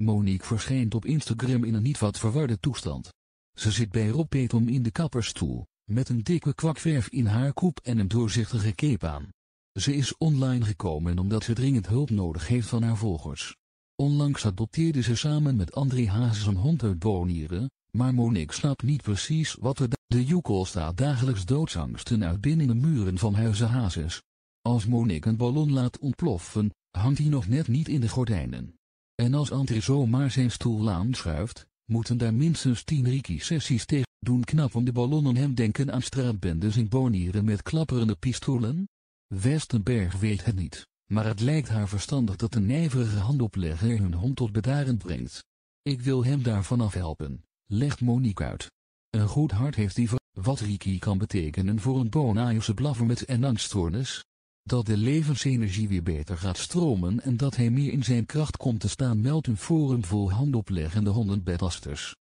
Monique verschijnt op Instagram in een niet wat verwarde toestand. Ze zit bij Rob Petom in de kapperstoel, met een dikke kwakverf in haar koep en een doorzichtige cape aan. Ze is online gekomen omdat ze dringend hulp nodig heeft van haar volgers. Onlangs adopteerde ze samen met André Hazes een hond uit Bonieren, maar Monique snapt niet precies wat er... De joekel staat dagelijks doodsangsten uit binnen de muren van huizen Hazes. Als Monique een ballon laat ontploffen, hangt hij nog net niet in de gordijnen. En als André zomaar zijn stoel aanschuift, moeten daar minstens 10 Riki-sessies tegen doen knap om de ballonnen hem denken aan straatbendes in bonieren met klapperende pistolen? Westenberg weet het niet, maar het lijkt haar verstandig dat een nijverige handoplegger hun hond tot bedaren brengt. Ik wil hem daarvan afhelpen, legt Monique uit. Een goed hart heeft die wat Riki kan betekenen voor een Bonaïse blaffer met een angststoornis, dat de levensenergie weer beter gaat stromen en dat hij meer in zijn kracht komt te staan meldt een forum vol handopleggende hondenbedaster's.